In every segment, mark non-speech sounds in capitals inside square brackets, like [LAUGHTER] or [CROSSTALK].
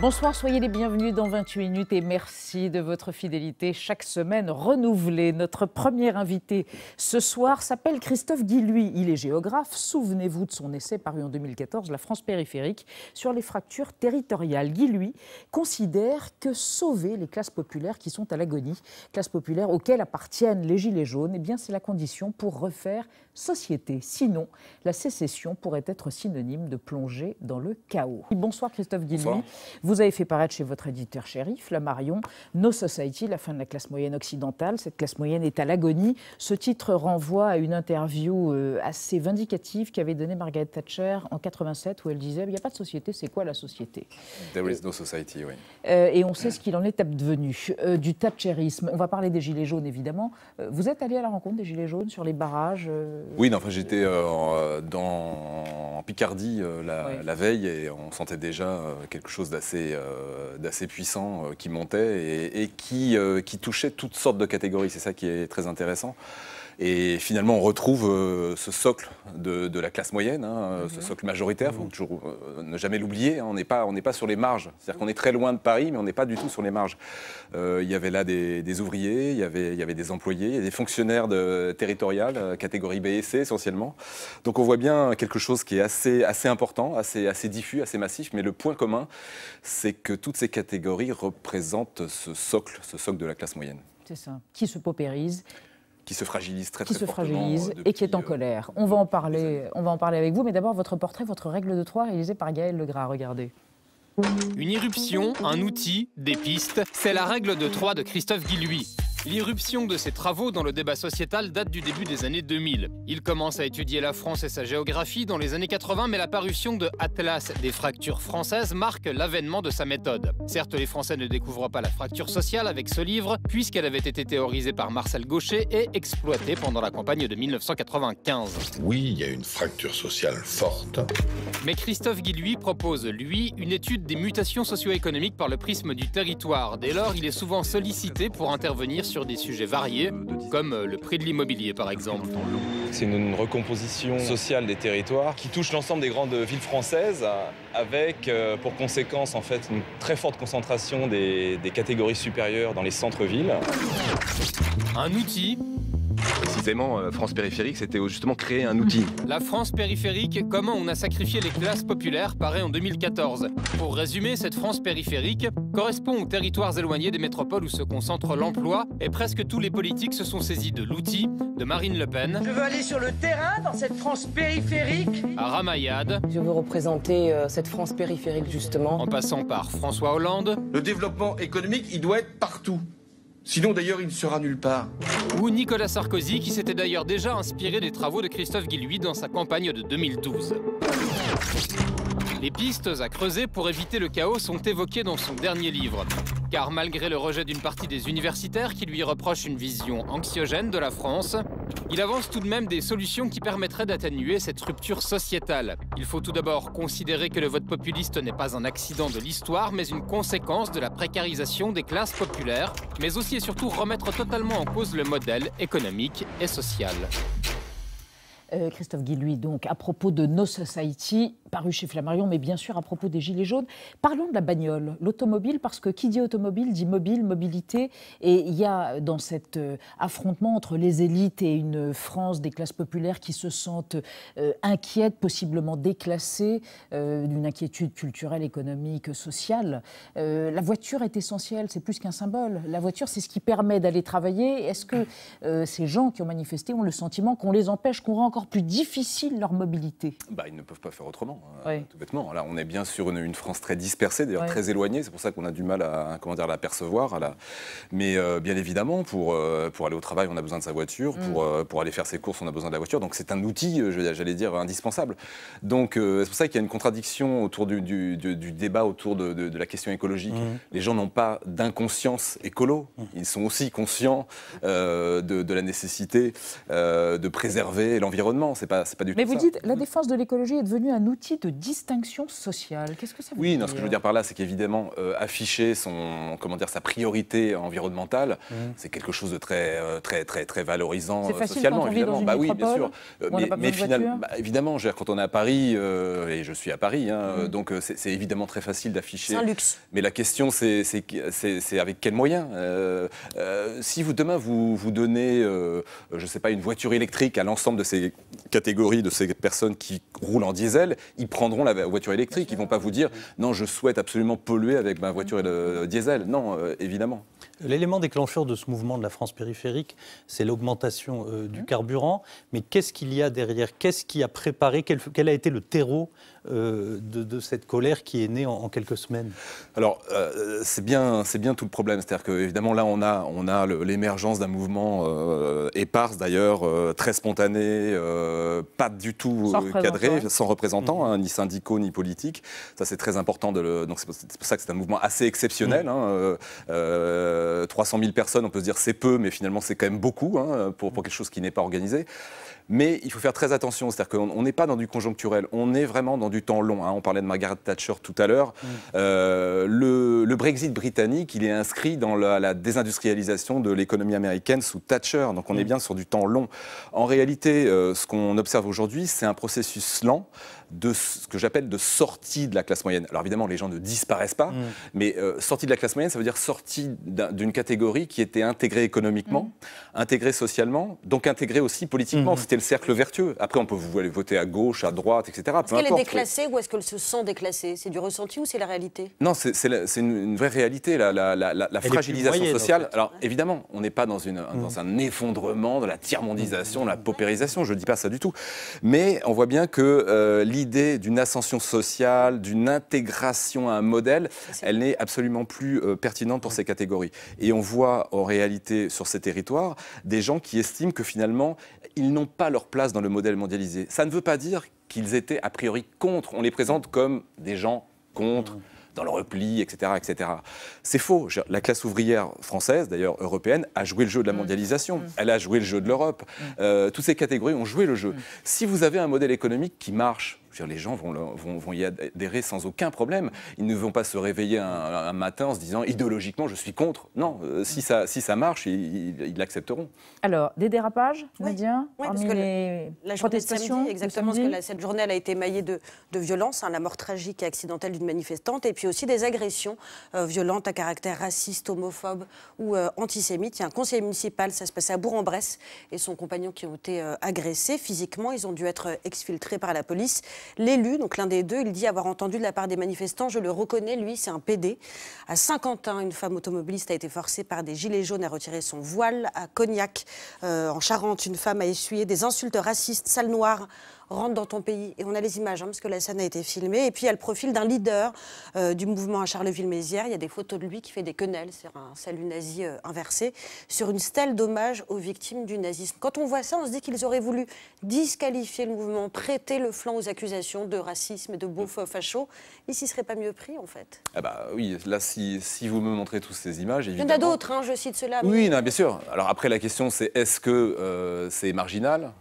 Bonsoir, soyez les bienvenus dans 28 minutes et merci de votre fidélité chaque semaine renouvelée. Notre premier invité ce soir s'appelle Christophe Guillouis. Il est géographe. Souvenez-vous de son essai paru en 2014, La France périphérique, sur les fractures territoriales. Guillouis considère que sauver les classes populaires qui sont à l'agonie, classes populaires auxquelles appartiennent les Gilets jaunes, eh bien c'est la condition pour refaire société. Sinon, la sécession pourrait être synonyme de plongée dans le chaos. Bonsoir Christophe Guillouis. Vous avez fait paraître chez votre éditeur shérif, La Marion, No Society, la fin de la classe moyenne occidentale. Cette classe moyenne est à l'agonie. Ce titre renvoie à une interview euh, assez vindicative qu'avait donnée Margaret Thatcher en 87, où elle disait Il n'y a pas de société, c'est quoi la société There is no society, oui. Euh, et on sait ce qu'il en est devenu, euh, du Thatcherisme. On va parler des Gilets jaunes, évidemment. vous êtes allé à la rencontre des Gilets jaunes sur les barrages Oui, non, enfin, j'étais dans en Picardie la, veille et on sentait déjà quelque chose d'assez euh, d'assez puissant euh, qui montaient et, qui, euh, touchaient toutes sortes de catégories. C'est ça qui est très intéressant. Et finalement, on retrouve euh, ce socle de, la classe moyenne, hein, euh, ce mhm. socle majoritaire, il faut mhm. toujours euh, ne jamais l'oublier, hein. on n'est pas, on pas sur les marges. C'est-à-dire qu'on est très loin de Paris, mais on n'est pas du tout sur les marges. Il y avait là des, des ouvriers, y il y avait des employés, y des fonctionnaires de, territoriales, catégorie B et C essentiellement. Donc on voit bien quelque chose qui est assez, assez important, assez, assez diffus, assez massif, mais le point commun, c'est que toutes ces catégories représentent ce socle, ce socle de la classe moyenne. C'est ça, qui se paupérise qui se fragilise très, très qui se fragilise euh, et qui est en euh, colère. On va en parler, on va en parler avec vous, mais d'abord votre portrait, votre règle de trois réalisée par Gaël Legras. Regardez. Une irruption, un outil, des pistes, c'est la règle de trois de Christophe Guilluy. L'irruption de ses travaux dans le débat sociétal date du début des années 2000. Il commence à étudier la France et sa géographie dans les années 80, mais la parution de Atlas des fractures françaises marque l'avènement de sa méthode. Certes, les Français ne découvrent pas la fracture sociale avec ce livre, puisqu'elle avait été théorisée par Marcel Gaucher et exploitée pendant la campagne de 1995. Oui, il y a une fracture sociale forte. Mais Christophe Guillouis propose, lui, une étude des mutations socio-économiques par le prisme du territoire. Dès lors, il est souvent sollicité pour intervenir sur des sujets variés, comme euh, le prix de l'immobilier par exemple. C'est une recomposition sociale des territoires qui touche l'ensemble des grandes villes françaises, avec euh, pour conséquence en fait une très forte concentration des, des catégories supérieures dans les centres-villes. Un outil Justement, euh, France Périphérique, c'était justement créer un outil. La France Périphérique, comment on a sacrifié les classes populaires, paraît en 2014. Pour résumer, cette France Périphérique correspond aux territoires éloignés des métropoles où se concentre l'emploi et presque tous les politiques se sont saisis de l'outil de Marine Le Pen. Je veux aller sur le terrain dans cette France périphérique. À Ramayad. Je veux représenter euh, cette France périphérique justement. En passant par François Hollande. Le développement économique, il doit être partout. Sinon, d'ailleurs, il ne sera nulle part. Ou Nicolas Sarkozy, qui s'était d'ailleurs déjà inspiré des travaux de Christophe Guilluy dans sa campagne de 2012. Les pistes à creuser pour éviter le chaos sont évoquées dans son dernier livre. Car malgré le rejet d'une partie des universitaires qui lui reprochent une vision anxiogène de la France, il avance tout de même des solutions qui permettraient d'atténuer cette rupture sociétale. Il faut tout d'abord considérer que le vote populiste n'est pas un accident de l'histoire, mais une conséquence de la précarisation des classes populaires, mais aussi et surtout remettre totalement en cause le modèle économique et social. Euh, Christophe Guilluy, donc, à propos de No Society, paru chez Flammarion, mais bien sûr à propos des Gilets jaunes. Parlons de la bagnole, l'automobile, parce que qui dit automobile dit mobile, mobilité. Et il y a dans cet euh, affrontement entre les élites et une France des classes populaires qui se sentent euh, inquiètes, possiblement déclassées, d'une inquiétude culturelle, économique, sociale. la voiture est essentielle, c'est plus qu'un symbole. La voiture, c'est ce qui permet d'aller travailler. Est-ce que ces gens qui ont manifesté ont le sentiment qu'on les empêche, qu'on rend encore plus difficile leur mobilité bah, Ils ne peuvent pas faire autrement, hein, tout bêtement. Là, on est bien sur une, France très dispersée, d'ailleurs très éloignée. C'est pour ça qu'on a du mal à, comment dire, à la percevoir. Mais euh, bien évidemment, pour, euh, pour aller au travail, on a besoin de sa voiture. Mm. Pour, euh, pour aller faire ses courses, on a besoin de la voiture. Donc c'est un outil, j'allais dire, indispensable. Donc c'est pour ça qu'il y a une contradiction autour du, du, débat autour de, la question écologique. Mm. Les gens n'ont pas d'inconscience écolo. Mm. Ils sont aussi conscients de, la nécessité de préserver l'environnement c'est pas, pas du Mais vous dites, la mm. défense de l'écologie est devenue un outil de distinction sociale. Qu'est-ce que ça veut dire Oui, ce que je veux dire par là, c'est qu'évidemment, euh, afficher son, comment dire, sa priorité environnementale, mm. c'est quelque chose de très, euh, très, très, très valorisant euh, socialement, évidemment. bah oui, bien sûr. mais, finalement, bah, évidemment, quand on est à Paris, et je suis à Paris, hein, mm. donc c'est, évidemment très facile d'afficher. un luxe. Mais la question, c'est, avec quels moyens Si vous demain vous vous donnez, je sais pas, une voiture électrique à l'ensemble de ces catégorie de ces personnes qui roulent en diesel, ils prendront la voiture électrique. Ils ne vont pas vous dire non, je souhaite absolument polluer avec ma voiture euh, diesel. Non, euh, évidemment. L'élément déclencheur de ce mouvement de la France périphérique, c'est l'augmentation euh, du mhm. carburant. Mais qu'est-ce qu'il y a derrière Qu'est-ce qui a préparé quel, quel, a été le terreau euh, de, cette colère qui est née en, quelques semaines Alors, euh, c'est bien, bien tout le problème. C'est-à-dire qu'évidemment, là, on a, on a l'émergence d'un mouvement éparse, d'ailleurs, très spontané, pas du tout cadré, sans représentant, mhm. hein, ni syndicaux, ni politiques. Ça, c'est très important. De Donc, c'est pour ça que c'est un mouvement assez exceptionnel. Mhm. Hein, 300 euh, 000 personnes, on peut se dire c'est peu, mais finalement c'est quand même beaucoup hein, pour, quelque chose qui n'est pas organisé. Mais il faut faire très attention, c'est-à-dire qu'on n'est pas dans du conjoncturel, on est vraiment dans du temps long. Hein. On parlait de Margaret Thatcher tout à l'heure. Mm. Euh, le, Brexit britannique, il est inscrit dans la, désindustrialisation de l'économie américaine sous Thatcher, donc on est mm. bien sur du temps long. En réalité, euh, ce qu'on observe aujourd'hui, c'est un processus lent de ce que j'appelle de sortie de la classe moyenne. Alors évidemment, les gens ne disparaissent pas, mm. mais euh, sortie de la classe moyenne, ça veut dire sortie d'une catégorie qui était intégrée économiquement, mm. intégrée socialement, donc intégrée aussi politiquement. Mm. C'était le cercle vertueux. Après, on peut vous aller voter à gauche, à droite, etc. Est-ce qu'elle est déclassée ou est-ce qu'elle se sent déclassée C'est du ressenti ou c'est la réalité Non, c'est une, vraie réalité, la, fragilisation sociale. Alors évidemment, on n'est pas dans, une, dans un effondrement, de la tiers-mondisation, la paupérisation, je ne dis pas ça du tout. Mais on voit bien que l'idée... Euh, l'idée d'une ascension sociale, d'une intégration à un modèle, elle n'est absolument plus euh, pertinente pour ces catégories. Et on voit en réalité sur ces territoires des gens qui estiment que finalement, ils n'ont pas leur place dans le modèle mondialisé. Ça ne veut pas dire qu'ils étaient a priori contre. On les présente comme des gens contre. Mm. dans le repli, etc. etc. C'est faux. La classe ouvrière française, d'ailleurs européenne, a joué le jeu de la mm. mondialisation. Mm. Elle a joué le jeu de l'Europe. Euh, toutes ces catégories ont joué le jeu. Si vous avez un modèle économique qui marche, les gens vont, vont, y adhérer sans aucun problème. Ils ne vont pas se réveiller un, matin en se disant idéologiquement je suis contre. Non, euh, si, ça, si ça marche, ils l'accepteront. Alors, des dérapages, oui. Nadia Oui, parce que la journée exactement, parce que cette journée a été maillée de, de violences, hein, la mort tragique et accidentelle d'une manifestante, et puis aussi des agressions euh, violentes à caractère raciste, homophobe ou euh, antisémite. Il y a un conseiller municipal, ça se passait à Bourg-en-Bresse, et son compagnon qui ont été agressés physiquement, ils ont dû être exfiltrés par la police. L'élu, donc l'un des deux, il dit avoir entendu de la part des manifestants, je le reconnais, lui, c'est un PD. À Saint-Quentin, une femme automobiliste a été forcée par des gilets jaunes à retirer son voile. À Cognac, euh, en Charente, une femme a essuyé des insultes racistes, sale noire, rentre dans ton pays. Et on a les images, hein, parce que la scène a été filmée. Et puis il y a le profil d'un leader euh, du mouvement à Charleville-Mézières. Il y a des photos de lui qui fait des quenelles, c'est un salut nazi euh, inversé, sur une stèle d'hommage aux victimes du nazisme. Quand on voit ça, on se dit qu'ils auraient voulu disqualifier le mouvement, prêter le flanc aux accusations de racisme et de beaux fachos. Ici, s'y serait pas mieux pris, en fait. Ah bah oui, là, si, vous me montrez toutes ces images, Il y en a d'autres, hein, je cite cela. Oui, bien sûr. Alors après, la question, c'est est-ce que euh, c'est marginal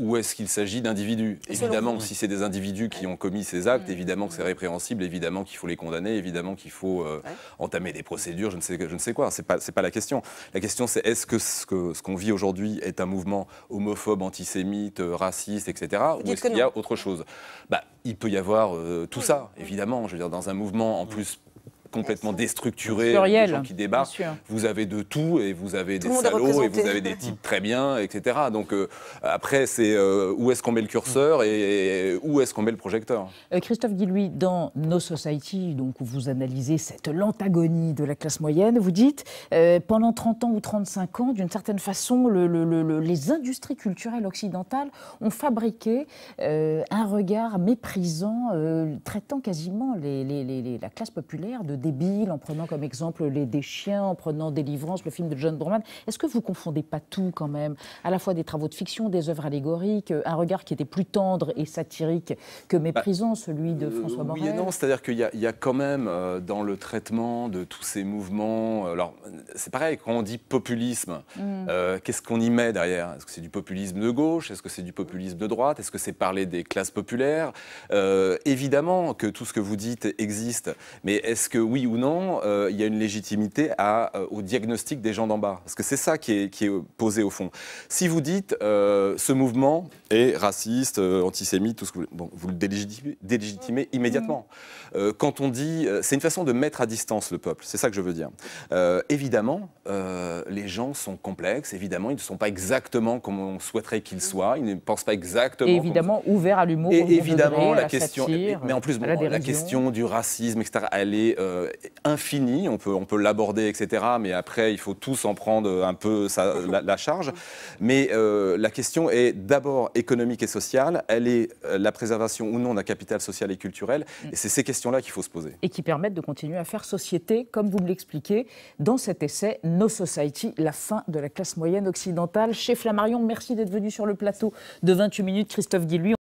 ou est-ce qu'il s'agit d'individus Évidemment, si c'est des individus qui ont commis ces actes, mmh. évidemment que c'est répréhensible, évidemment qu'il faut les condamner, évidemment qu'il faut euh, entamer des procédures, je ne sais, je ne sais quoi. C'est n'est pas, pas, la question. La question, c'est est-ce que ce qu'on ce qu'on vit aujourd'hui est un mouvement homophobe, antisémite, euh, raciste, etc. ou est-ce qu'il y a autre chose bah, Il peut y avoir euh, tout ça, évidemment. Je veux dire, dans un mouvement en plus complètement déstructuré, gens qui débarquent. Vous avez de tout et vous avez des salauds et vous avez des [LAUGHS] types très bien, etc. Donc euh, après, c'est euh, où est-ce qu'on met le curseur et, où est-ce qu'on met le projecteur euh, Christophe Guillouis, dans No Society, donc où vous analysez cette l'antagonie de la classe moyenne, vous dites pendant 30 ans ou 35 ans, d'une certaine façon, les industries culturelles occidentales ont fabriqué un regard méprisant, traitant quasiment les, la classe populaire de débile, en prenant comme exemple les des chiens, en prenant Délivrance, le film de John Borman. Est-ce que vous confondez pas tout quand même À la fois des travaux de fiction, des œuvres allégoriques, euh, un regard qui était plus tendre et satirique que bah, méprisant, celui de euh, François Morel. Oui et non, c'est-à-dire qu'il y, a quand même euh, dans le traitement de tous ces mouvements. Alors c'est pareil quand on dit populisme, mm. qu'est-ce qu'on y met derrière Est-ce que c'est du populisme de gauche Est-ce que c'est du populisme de droite Est-ce que c'est parler des classes populaires Évidemment que tout ce que vous dites existe, mais est-ce que oui ou non, euh, il y a une légitimité euh, au diagnostic des gens d'en bas Parce que c'est ça qui est, posé au fond. Si vous dites euh, ce mouvement est raciste, antisémite, tout ce que vous le délégitimez, mm. immédiatement. Mm. quand on dit, c'est une façon de mettre à distance le peuple. C'est ça que je veux dire. évidemment, les gens sont complexes. Évidemment, ils ne sont pas exactement comme on souhaiterait qu'ils mm. soient. Ils ne pensent pas exactement. évidemment, ouverts à l'humour. évidemment, la, question. mais en plus, la, la, question du racisme, etc. Elle est euh, infini. On peut, on peut l'aborder, etc. Mais après, il faut tous en prendre un peu la, charge. Mais euh, la question est d'abord économique et sociale. Elle est euh, la préservation ou non d'un capital social et culturel. Et c'est ces questions-là qu'il faut se poser. Et qui permettent de continuer à faire société, comme vous me l'expliquez dans cet essai No Society, la fin de la classe moyenne occidentale. Chez Flammarion, merci d'être venu sur le plateau de 28 minutes. Christophe Guilluy.